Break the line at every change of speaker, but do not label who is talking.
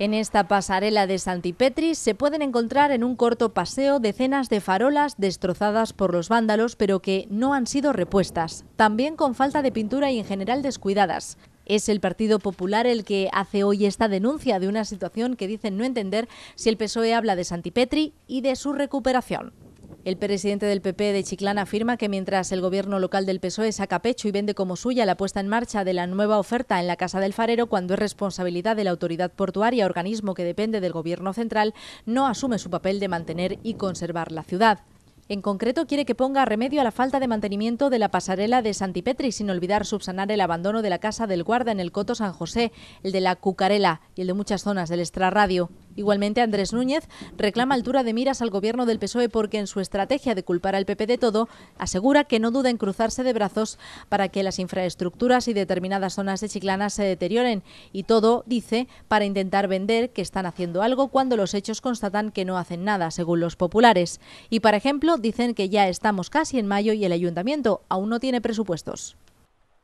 En esta pasarela de Santipetri se pueden encontrar en un corto paseo decenas de farolas destrozadas por los vándalos pero que no han sido repuestas, también con falta de pintura y en general descuidadas. Es el Partido Popular el que hace hoy esta denuncia de una situación que dicen no entender si el PSOE habla de Santipetri y de su recuperación. El presidente del PP de Chiclán afirma que mientras el gobierno local del PSOE saca pecho y vende como suya la puesta en marcha de la nueva oferta en la Casa del Farero, cuando es responsabilidad de la autoridad portuaria, organismo que depende del gobierno central, no asume su papel de mantener y conservar la ciudad. En concreto, quiere que ponga remedio a la falta de mantenimiento de la pasarela de Santipetri, sin olvidar subsanar el abandono de la Casa del Guarda en el Coto San José, el de la Cucarela y el de muchas zonas del extrarradio. Igualmente, Andrés Núñez reclama altura de miras al gobierno del PSOE porque en su estrategia de culpar al PP de todo, asegura que no duda en cruzarse de brazos para que las infraestructuras y determinadas zonas de Chiclana se deterioren. Y todo, dice, para intentar vender que están haciendo algo cuando los hechos constatan que no hacen nada, según los populares. Y, por ejemplo, dicen que ya estamos casi en mayo y el ayuntamiento aún no tiene presupuestos.